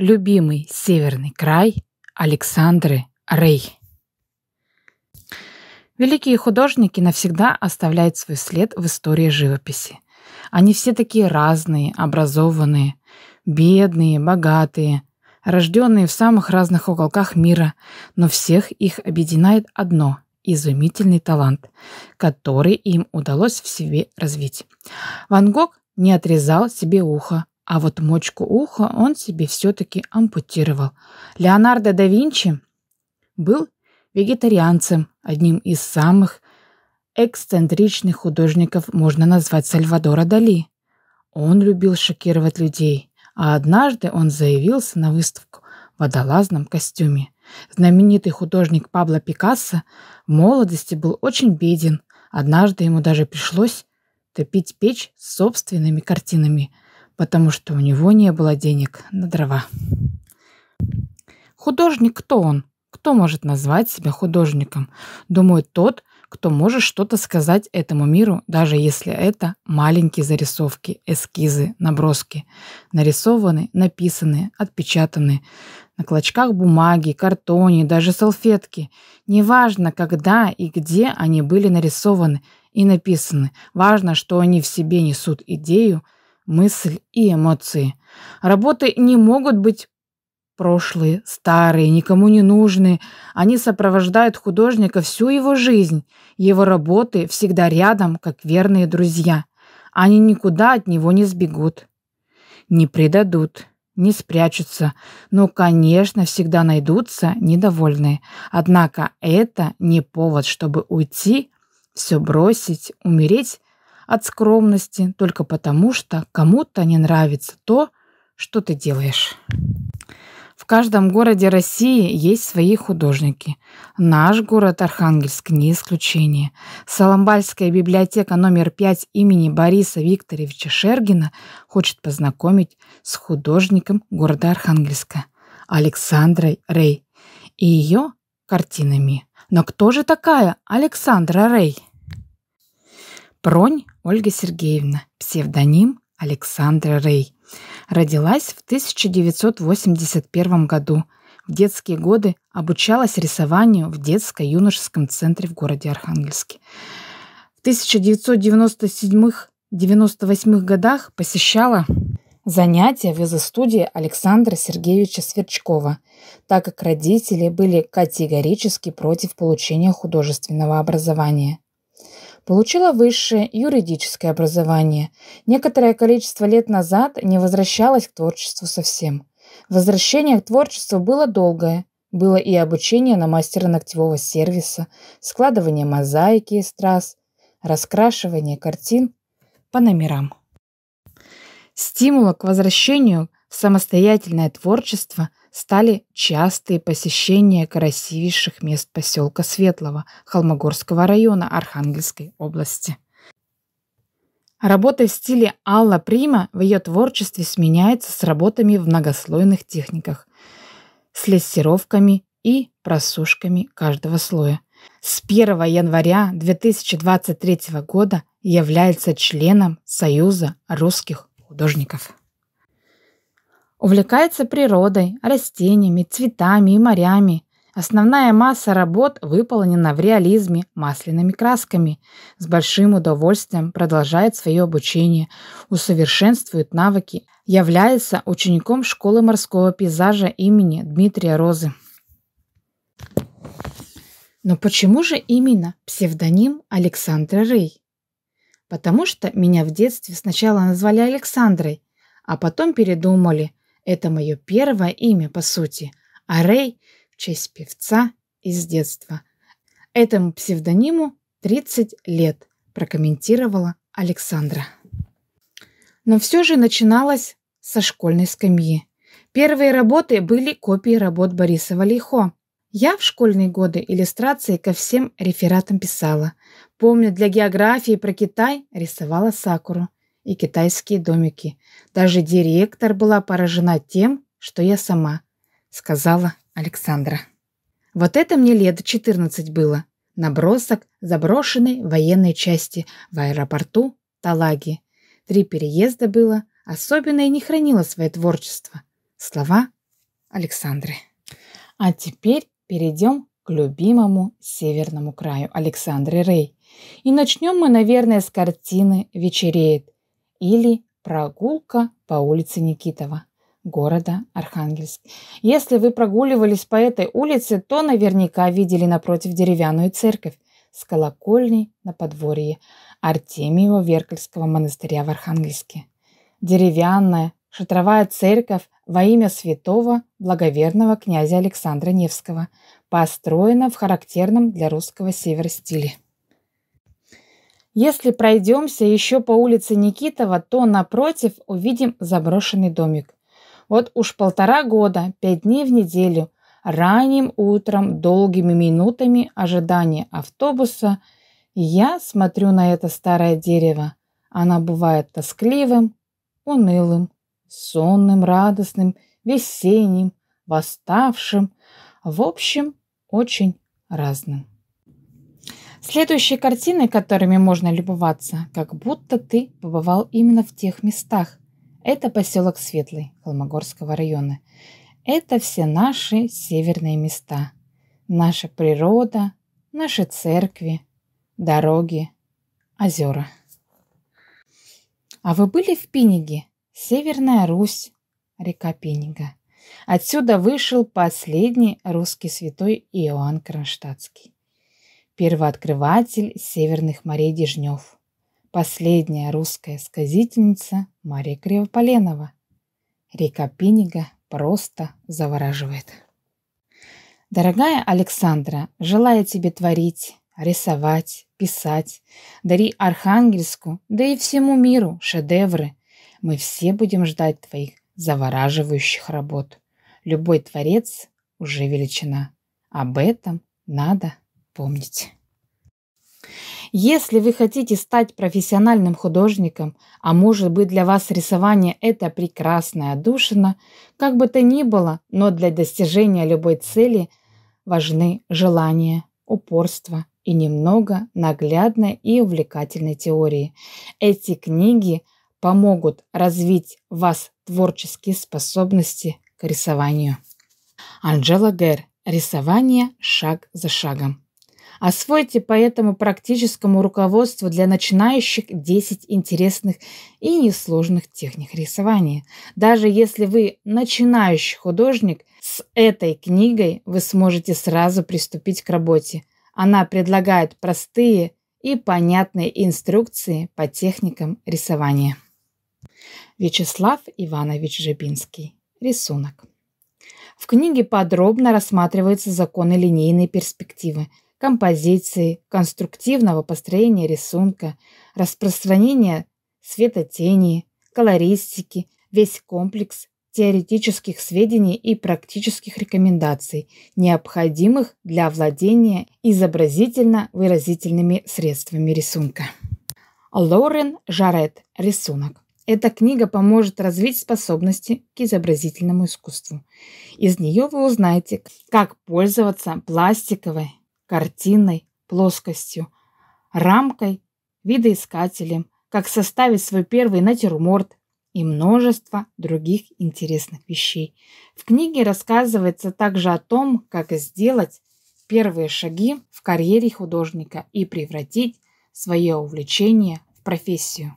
Любимый северный край Александры Рей. Великие художники навсегда оставляют свой след в истории живописи. Они все такие разные, образованные, бедные, богатые, рожденные в самых разных уголках мира, но всех их объединяет одно – изумительный талант, который им удалось в себе развить. Ван Гог не отрезал себе ухо, а вот мочку уха он себе все-таки ампутировал. Леонардо да Винчи был вегетарианцем, одним из самых эксцентричных художников можно назвать Сальвадора Дали. Он любил шокировать людей, а однажды он заявился на выставку в водолазном костюме. Знаменитый художник Пабло Пикассо в молодости был очень беден. Однажды ему даже пришлось топить печь собственными картинами – потому что у него не было денег на дрова. Художник кто он? Кто может назвать себя художником? Думаю, тот, кто может что-то сказать этому миру, даже если это маленькие зарисовки, эскизы, наброски. Нарисованы, написаны, отпечатаны. На клочках бумаги, картоне, даже салфетки. Неважно, когда и где они были нарисованы и написаны. Важно, что они в себе несут идею – мысль и эмоции. Работы не могут быть прошлые, старые, никому не нужные. Они сопровождают художника всю его жизнь. Его работы всегда рядом, как верные друзья. Они никуда от него не сбегут, не предадут, не спрячутся. Но, конечно, всегда найдутся недовольные. Однако это не повод, чтобы уйти, все бросить, умереть от скромности только потому, что кому-то не нравится то, что ты делаешь. В каждом городе России есть свои художники. Наш город Архангельск не исключение. Соломбальская библиотека номер 5 имени Бориса Викторовича Шергина хочет познакомить с художником города Архангельска Александрой Рей и ее картинами. Но кто же такая Александра Рей? Пронь Ольга Сергеевна, псевдоним Александра Рей. Родилась в 1981 году. В детские годы обучалась рисованию в детско-юношеском центре в городе Архангельске. В 1997-98 годах посещала занятия в визостудии Александра Сергеевича Сверчкова, так как родители были категорически против получения художественного образования. Получила высшее юридическое образование. Некоторое количество лет назад не возвращалась к творчеству совсем. Возвращение к творчеству было долгое. Было и обучение на мастера ногтевого сервиса, складывание мозаики из трасс, раскрашивание картин по номерам. Стимула к возвращению в самостоятельное творчество – стали частые посещения красивейших мест поселка Светлого Холмогорского района Архангельской области. Работа в стиле Алла Прима в ее творчестве сменяется с работами в многослойных техниках, с лессировками и просушками каждого слоя. С 1 января 2023 года является членом Союза русских художников. Увлекается природой, растениями, цветами и морями. Основная масса работ выполнена в реализме масляными красками. С большим удовольствием продолжает свое обучение, усовершенствует навыки, является учеником школы морского пейзажа имени Дмитрия Розы. Но почему же именно псевдоним Александра Рей? Потому что меня в детстве сначала назвали Александрой, а потом передумали, это мое первое имя, по сути, а Рэй – в честь певца из детства. Этому псевдониму 30 лет, прокомментировала Александра. Но все же начиналось со школьной скамьи. Первые работы были копии работ Бориса Валихо. Я в школьные годы иллюстрации ко всем рефератам писала. Помню, для географии про Китай рисовала сакуру и китайские домики. Даже директор была поражена тем, что я сама, сказала Александра. Вот это мне лет 14 было. Набросок заброшенной военной части в аэропорту Талаги. Три переезда было, особенно и не хранила свое творчество. Слова Александры. А теперь перейдем к любимому северному краю Александры Рей. И начнем мы, наверное, с картины «Вечереет», или прогулка по улице Никитова города Архангельск. Если вы прогуливались по этой улице, то наверняка видели напротив деревянную церковь с колокольней на подворье Артемьева Веркальского монастыря в Архангельске. Деревянная шатровая церковь во имя святого благоверного князя Александра Невского построена в характерном для русского север стиле. Если пройдемся еще по улице Никитова, то напротив увидим заброшенный домик. Вот уж полтора года, пять дней в неделю, ранним утром, долгими минутами ожидания автобуса, я смотрю на это старое дерево. Оно бывает тоскливым, унылым, сонным, радостным, весенним, восставшим, в общем, очень разным. Следующие картины, которыми можно любоваться, как будто ты побывал именно в тех местах. Это поселок Светлый Холмогорского района. Это все наши северные места. Наша природа, наши церкви, дороги, озера. А вы были в Пиниге? Северная Русь, река Пинига. Отсюда вышел последний русский святой Иоанн Кронштадтский первооткрыватель северных морей Дежнев, последняя русская сказительница Мария Кривополенова. Река Пинига просто завораживает. Дорогая Александра, желаю тебе творить, рисовать, писать. Дари Архангельску, да и всему миру шедевры. Мы все будем ждать твоих завораживающих работ. Любой творец уже величина. Об этом надо помнить. Если вы хотите стать профессиональным художником, а может быть для вас рисование – это прекрасная душина, как бы то ни было, но для достижения любой цели важны желание, упорство и немного наглядной и увлекательной теории. Эти книги помогут развить в вас творческие способности к рисованию. Анжела Гэр. Рисование шаг за шагом. Освойте по этому практическому руководству для начинающих 10 интересных и несложных техник рисования. Даже если вы начинающий художник, с этой книгой вы сможете сразу приступить к работе. Она предлагает простые и понятные инструкции по техникам рисования. Вячеслав Иванович Жебинский. Рисунок. В книге подробно рассматриваются законы линейной перспективы – композиции, конструктивного построения рисунка, распространения светотени, колористики, весь комплекс теоретических сведений и практических рекомендаций, необходимых для владения изобразительно-выразительными средствами рисунка. Лорен Жарет «Рисунок». Эта книга поможет развить способности к изобразительному искусству. Из нее вы узнаете, как пользоваться пластиковой, картиной, плоскостью, рамкой, видоискателем, как составить свой первый натюрморт и множество других интересных вещей. В книге рассказывается также о том, как сделать первые шаги в карьере художника и превратить свое увлечение в профессию.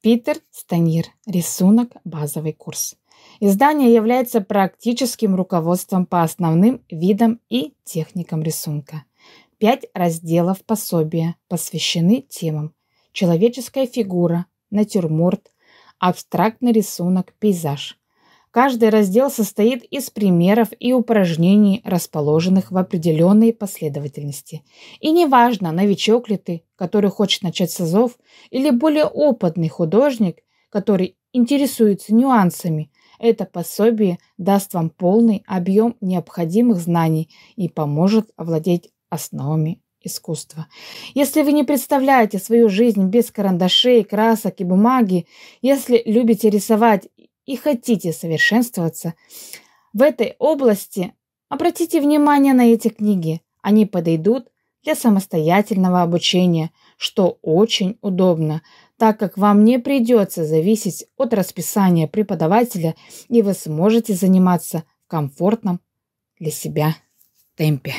Питер Станир. Рисунок. Базовый курс. Издание является практическим руководством по основным видам и техникам рисунка. Пять разделов пособия посвящены темам «Человеческая фигура», «Натюрморт», «Абстрактный рисунок», «Пейзаж». Каждый раздел состоит из примеров и упражнений, расположенных в определенной последовательности. И неважно, новичок ли ты, который хочет начать с азов, или более опытный художник, который интересуется нюансами, это пособие даст вам полный объем необходимых знаний и поможет овладеть основами искусства. Если вы не представляете свою жизнь без карандашей, красок и бумаги, если любите рисовать и хотите совершенствоваться в этой области, обратите внимание на эти книги. Они подойдут для самостоятельного обучения – что очень удобно, так как вам не придется зависеть от расписания преподавателя, и вы сможете заниматься в комфортном для себя темпе.